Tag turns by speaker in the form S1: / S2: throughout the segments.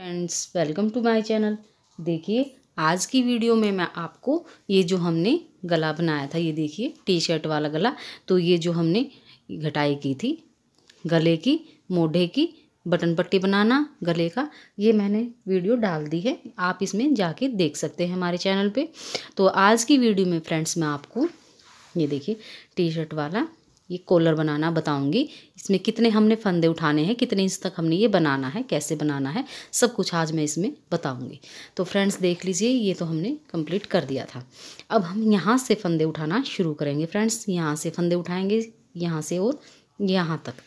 S1: friends welcome to my channel देखिए आज की वीडियो में मैं आपको ये जो हमने गला बनाया था ये देखिए टी शर्ट वाला गला तो ये जो हमने घटाई की थी गले की मोढ़े की बटन पट्टी बनाना गले का ये मैंने वीडियो डाल दी है आप इसमें जाके देख सकते हैं हमारे चैनल पे तो आज की वीडियो में फ्रेंड्स मैं आपको ये देखिए टी शर्ट वाला ये कॉलर बनाना बताऊंगी इसमें कितने हमने फंदे उठाने हैं कितने इंच तक हमने ये बनाना है कैसे बनाना है सब कुछ आज मैं इसमें बताऊंगी तो फ्रेंड्स देख लीजिए ये तो हमने कंप्लीट कर दिया था अब हम यहाँ से फंदे उठाना शुरू करेंगे फ्रेंड्स यहाँ से फंदे उठाएंगे यहाँ से और यहाँ तक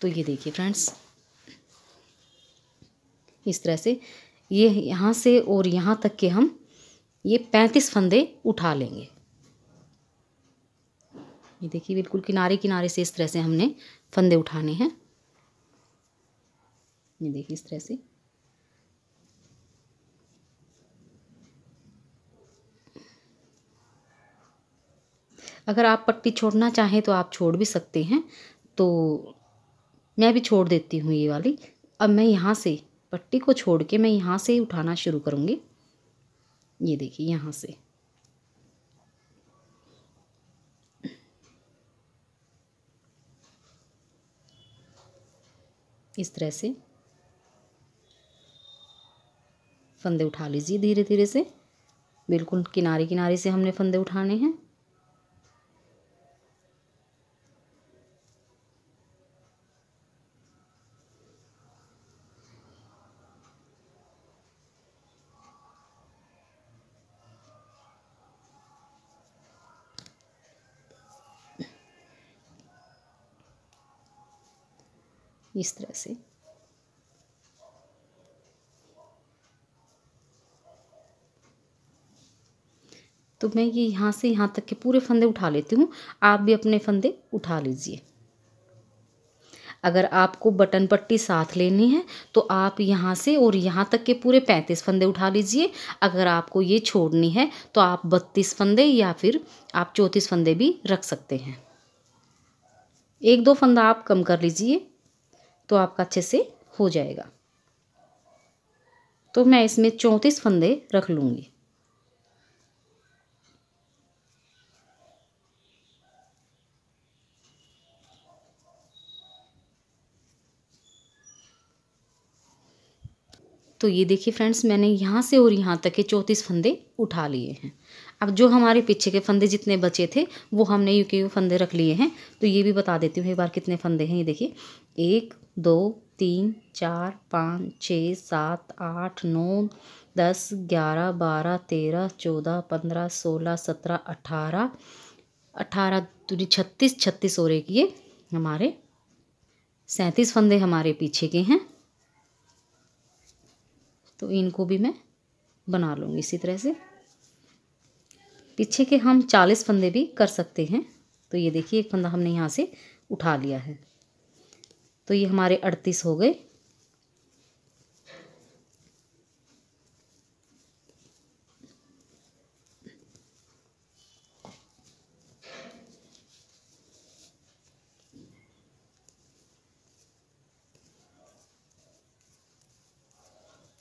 S1: तो ये देखिए फ्रेंड्स इस तरह से ये यहाँ से और यहाँ तक के हम ये पैंतीस फंदे उठा लेंगे ये देखिए बिल्कुल किनारे किनारे से इस तरह से हमने फंदे उठाने हैं ये देखिए इस तरह से अगर आप पट्टी छोड़ना चाहें तो आप छोड़ भी सकते हैं तो मैं भी छोड़ देती हूँ ये वाली अब मैं यहाँ से पट्टी को छोड़ के मैं यहाँ से ही उठाना शुरू करूँगी ये देखिए यहाँ से इस तरह से फंदे उठा लीजिए धीरे धीरे से बिल्कुल किनारे किनारे से हमने फंदे उठाने हैं इस तरह से तो मैं ये यहाँ से यहाँ तक के पूरे फंदे उठा लेती हूँ आप भी अपने फंदे उठा लीजिए अगर आपको बटन पट्टी साथ लेनी है तो आप यहाँ से और यहाँ तक के पूरे पैंतीस फंदे उठा लीजिए अगर आपको ये छोड़नी है तो आप बत्तीस फंदे या फिर आप चौंतीस फंदे भी रख सकते हैं एक दो फंदा आप कम कर लीजिए तो आपका अच्छे से हो जाएगा तो मैं इसमें चौंतीस फंदे रख लूँगी तो ये देखिए फ्रेंड्स मैंने यहाँ से और यहाँ तक के चौंतीस फंदे उठा लिए हैं अब जो हमारे पीछे के फंदे जितने बचे थे वो हमने यू के यू फंदे रख लिए हैं तो ये भी बता देती हूँ एक बार कितने फंदे हैं ये देखिए एक दो तीन चार पाँच छः सात आठ नौ दस ग्यारह बारह तेरह चौदह पंद्रह सोलह सत्रह अठारह अठारह दूरी छत्तीस छत्तीस और एक ये हमारे सैंतीस फंदे हमारे पीछे के हैं तो इनको भी मैं बना लूँगी इसी तरह से पीछे के हम चालीस फंदे भी कर सकते हैं तो ये देखिए एक फंदा हमने यहाँ से उठा लिया है तो ये हमारे अड़तीस हो गए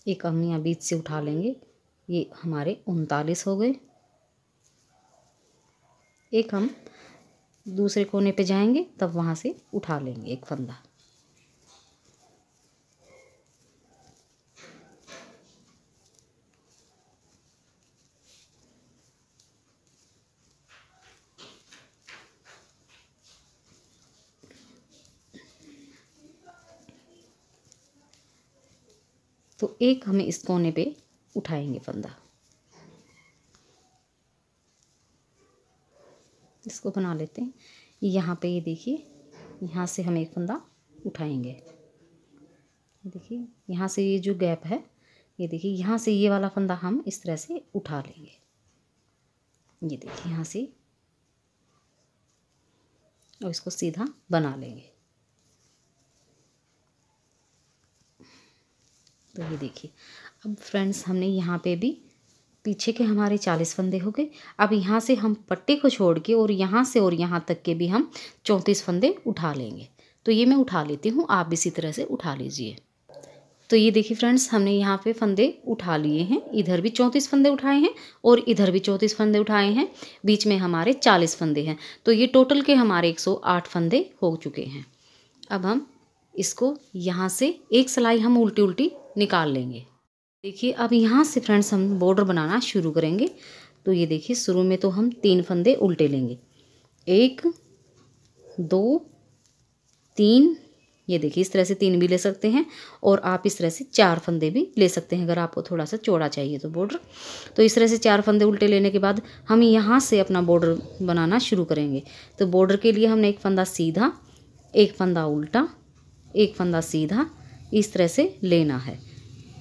S1: एक हम यहाँ बीच से उठा लेंगे ये हमारे उनतालीस हो गए एक हम दूसरे कोने पे जाएंगे तब वहाँ से उठा लेंगे एक फंदा तो एक हमें इस कोने पे उठाएंगे फंदा इसको बना लेते हैं यहाँ पे ये देखिए यहाँ से हम एक फंदा उठाएंगे देखिए यहाँ से ये जो गैप है ये देखिए यहाँ से ये वाला फंदा हम इस तरह से उठा लेंगे ये देखिए यहाँ से और इसको सीधा बना लेंगे तो ये देखिए अब फ्रेंड्स हमने यहाँ पे भी पीछे के हमारे चालीस फंदे हो गए अब यहाँ से हम पट्टे को छोड़ के और यहाँ से और यहाँ तक के भी हम चौंतीस फंदे उठा लेंगे तो ये मैं उठा लेती हूँ आप इसी तरह से उठा लीजिए तो ये देखिए फ्रेंड्स हमने यहाँ पे फंदे उठा लिए हैं इधर भी चौंतीस फंदे उठाए हैं और इधर भी चौंतीस फंदे उठाए हैं बीच में हमारे चालीस फंदे हैं तो ये टोटल के हमारे एक सौ आठ फंदे हो चुके हैं अब हम इसको यहाँ से एक सिलाई हम उल्टी उल्टी निकाल लेंगे देखिए अब यहाँ से फ्रेंड्स हम बॉर्डर बनाना शुरू करेंगे तो ये देखिए शुरू में तो हम तीन फंदे उल्टे लेंगे एक दो तीन ये देखिए इस तरह से तीन भी ले सकते हैं और आप इस तरह से चार फंदे भी ले सकते हैं अगर आपको थोड़ा सा चौड़ा चाहिए तो बॉर्डर तो इस तरह से चार फंदे उल्टे लेने के बाद हम यहाँ से अपना बॉर्डर बनाना शुरू करेंगे तो बॉर्डर के लिए हमने एक फंदा सीधा एक फंदा उल्टा एक फंदा सीधा इस तरह से लेना है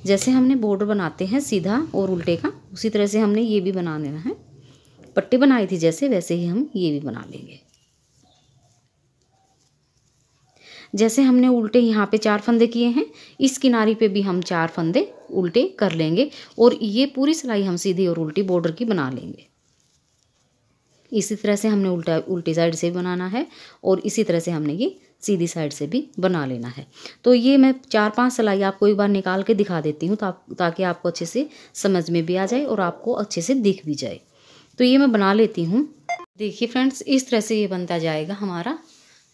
S1: जैसे हमने बॉर्डर बनाते हैं सीधा और उल्टे का उसी तरह से हमने ये भी बना देना है पट्टी बनाई थी जैसे वैसे ही हम ये भी बना लेंगे जैसे हमने उल्टे यहाँ पे चार फंदे किए हैं इस किनारी पे भी हम चार फंदे उल्टे कर लेंगे और ये पूरी सिलाई हम सीधी और उल्टी बॉर्डर की बना लेंगे इसी तरह से हमने उल्टा उल्टी साइड से बनाना है और इसी तरह से हमने ये सीधी साइड से भी बना लेना है तो ये मैं चार पांच सिलाई आपको एक बार निकाल के दिखा देती हूँ ताकि आपको अच्छे से समझ में भी आ जाए और आपको अच्छे से दिख भी जाए तो ये मैं बना लेती हूँ देखिए फ्रेंड्स इस तरह से ये बनता जाएगा हमारा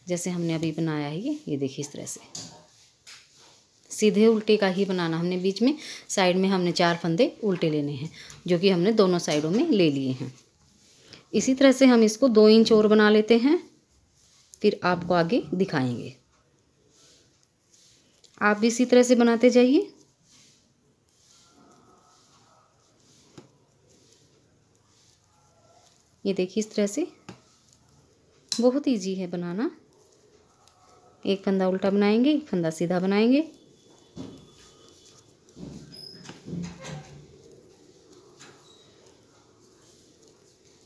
S1: जैसे हमने अभी बनाया है ये ये देखिए इस तरह से सीधे उल्टे का ही बनाना हमने बीच में साइड में हमने चार फंदे उल्टे लेने हैं जो कि हमने दोनों साइडों में ले लिए हैं इसी तरह से हम इसको दो इंच और बना लेते हैं फिर आपको आगे दिखाएंगे आप भी इसी तरह से बनाते जाइए ये देखिए इस तरह से बहुत इजी है बनाना एक फंदा उल्टा बनाएंगे एक फंदा सीधा बनाएंगे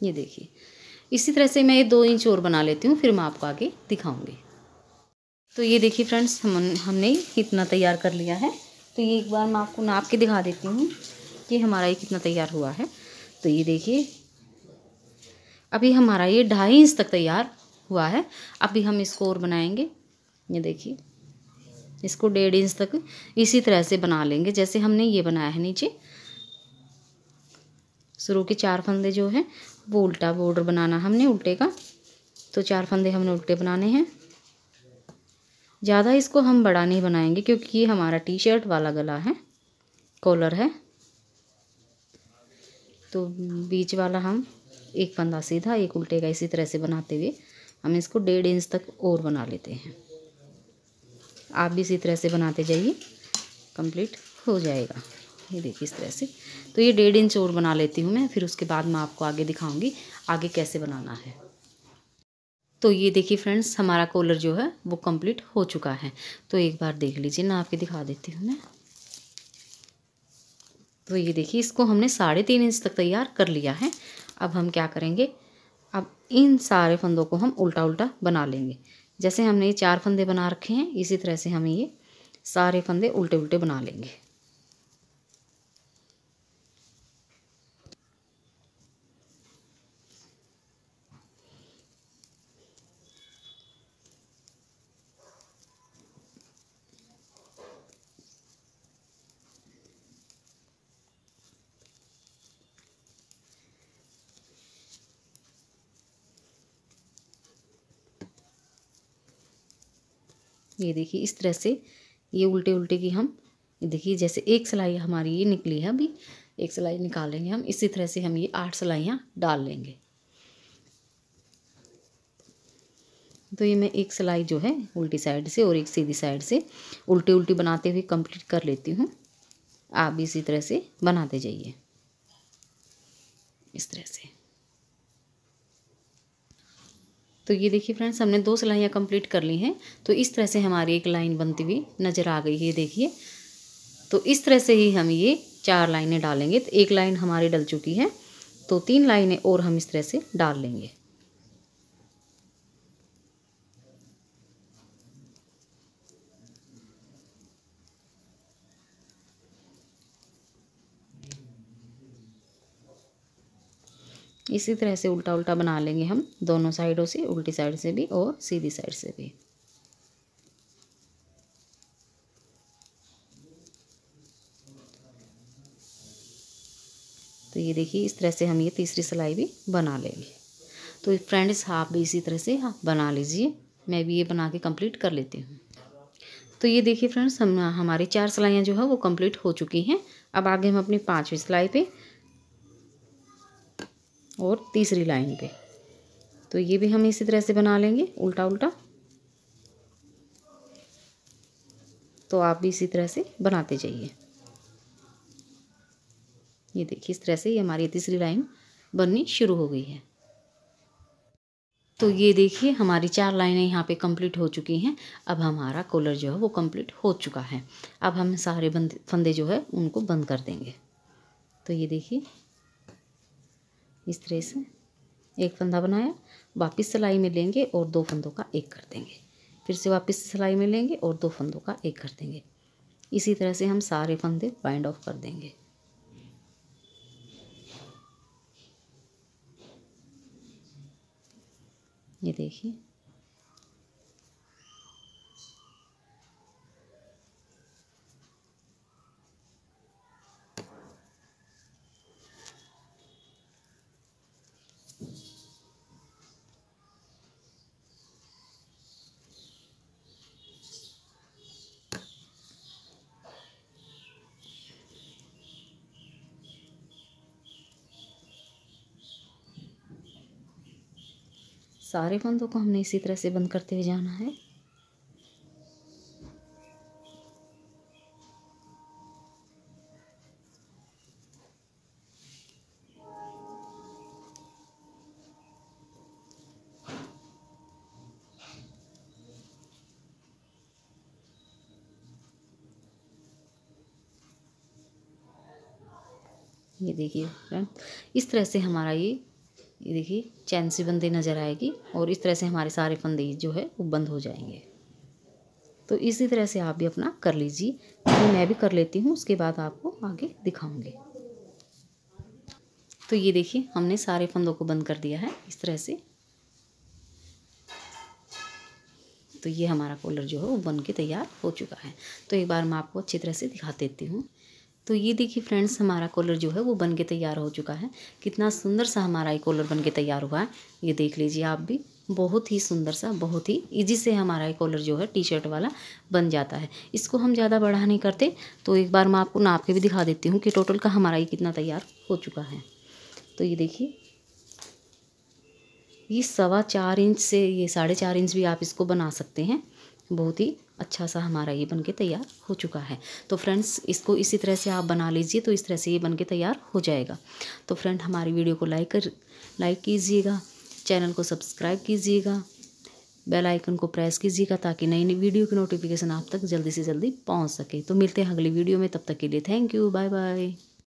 S1: ये देखिए इसी तरह से मैं ये दो इंच और बना लेती हूँ फिर मैं आपको आगे दिखाऊँगी तो ये देखिए फ्रेंड्स हम हमने इतना तैयार कर लिया है तो ये एक बार मैं आपको नाप के दिखा देती हूँ कि हमारा ये कितना तैयार हुआ है तो ये देखिए अभी हमारा ये ढाई इंच तक तैयार हुआ है अभी हम इसको और बनाएंगे ये देखिए इसको डेढ़ इंच तक इसी तरह से बना लेंगे जैसे हमने ये बनाया है नीचे शुरू के चार फंदे जो है वो उल्टा बॉर्डर बनाना हमने उल्टे का तो चार फंदे हमने उल्टे बनाने हैं ज़्यादा इसको हम बड़ा नहीं बनाएंगे क्योंकि ये हमारा टी शर्ट वाला गला है कॉलर है तो बीच वाला हम एक फंदा सीधा एक उल्टे का इसी तरह से बनाते हुए हम इसको डेढ़ इंच तक और बना लेते हैं आप भी इसी तरह से बनाते जाइए कंप्लीट हो जाएगा ये देखिए इस तरह से तो ये डेढ़ इंच और बना लेती हूँ मैं फिर उसके बाद मैं आपको आगे दिखाऊंगी आगे कैसे बनाना है तो ये देखिए फ्रेंड्स हमारा कॉलर जो है वो कंप्लीट हो चुका है तो एक बार देख लीजिए ना आपके दिखा देती हूँ मैं तो ये देखिए इसको हमने साढ़े तीन इंच तक तैयार कर लिया है अब हम क्या करेंगे अब इन सारे फंदों को हम उल्टा उल्टा बना लेंगे जैसे हमने ये चार फंदे बना रखे हैं इसी तरह से हम ये सारे फंदे उल्टे उल्टे बना लेंगे ये देखिए इस तरह से ये उल्टे उल्टे की हम देखिए जैसे एक सिलाई हमारी ये निकली है अभी एक सिलाई निकालेंगे हम इसी तरह से हम ये आठ सिलाइयाँ डाल लेंगे तो ये मैं एक सिलाई जो है उल्टी साइड से और एक सीधी साइड से उल्टी उल्टी बनाते हुए कंप्लीट कर लेती हूँ आप इसी तरह से बनाते जाइए इस तरह से तो ये देखिए फ्रेंड्स हमने दो सिलाइयाँ कंप्लीट कर ली हैं तो इस तरह से हमारी एक लाइन बनती हुई नज़र आ गई है देखिए तो इस तरह से ही हम ये चार लाइनें डालेंगे तो एक लाइन हमारी डल चुकी है तो तीन लाइनें और हम इस तरह से डाल लेंगे इसी तरह से उल्टा उल्टा बना लेंगे हम दोनों साइडों से उल्टी साइड से भी और सीधी साइड से भी तो ये देखिए इस तरह से हम ये तीसरी सिलाई भी बना लेंगे तो फ्रेंड्स आप भी इसी तरह से आप हाँ, बना लीजिए मैं भी ये बना के कंप्लीट कर लेती हूँ तो ये देखिए फ्रेंड्स हम हमारी चार सिलाइयाँ जो है वो कंप्लीट हो चुकी हैं अब आगे हम अपनी पाँचवीं सिलाई पे और तीसरी लाइन पे तो ये भी हम इसी तरह से बना लेंगे उल्टा उल्टा तो आप भी इसी तरह से बनाते जाइए ये देखिए इस तरह से ये हमारी तीसरी लाइन बननी शुरू हो गई है तो ये देखिए हमारी चार लाइनें यहाँ पे कंप्लीट हो चुकी हैं अब हमारा कॉलर जो है वो कंप्लीट हो चुका है अब हम सारे बंद फंदे जो है उनको बंद कर देंगे तो ये देखिए इस तरह से एक फंदा बनाया वापस सिलाई में लेंगे और दो फंदों का एक कर देंगे फिर से वापस सिलाई में लेंगे और दो फंदों का एक कर देंगे इसी तरह से हम सारे फंदे बाइंड ऑफ कर देंगे ये देखिए सारे फंदों को हमने इसी तरह से बंद करते हुए जाना है ये देखिए फ्रेंड इस तरह से हमारा ये ये देखिए चैन से बंदे नज़र आएगी और इस तरह से हमारे सारे फंदे जो है वो बंद हो जाएंगे तो इसी तरह से आप भी अपना कर लीजिए तो मैं भी कर लेती हूँ उसके बाद आपको आगे दिखाऊँगी तो ये देखिए हमने सारे फंदों को बंद कर दिया है इस तरह से तो ये हमारा कॉलर जो है वो बन के तैयार हो चुका है तो एक बार मैं आपको अच्छी तरह से दिखा देती हूँ तो ये देखिए फ्रेंड्स हमारा कॉलर जो है वो बन के तैयार हो चुका है कितना सुंदर सा हमारा ये कॉलर बन के तैयार हुआ है ये देख लीजिए आप भी बहुत ही सुंदर सा बहुत ही इजी से हमारा ये कॉलर जो है टी शर्ट वाला बन जाता है इसको हम ज़्यादा बड़ा नहीं करते तो एक बार मैं आपको नाप के भी दिखा देती हूँ कि टोटल का हमारा ये कितना तैयार हो चुका है तो ये देखिए ये सवा चार इंच से ये साढ़े चार इंच भी आप इसको बना सकते हैं बहुत ही अच्छा सा हमारा ये बनके तैयार हो चुका है तो फ्रेंड्स इसको इसी तरह से आप बना लीजिए तो इस तरह से ये बनके तैयार हो जाएगा तो फ्रेंड हमारी वीडियो को लाइक कर लाइक कीजिएगा चैनल को सब्सक्राइब कीजिएगा बेल आइकन को प्रेस कीजिएगा ताकि नई नई वीडियो की नोटिफिकेशन आप तक जल्दी से जल्दी पहुँच सके तो मिलते हैं अगली वीडियो में तब तक के लिए थैंक यू बाय बाय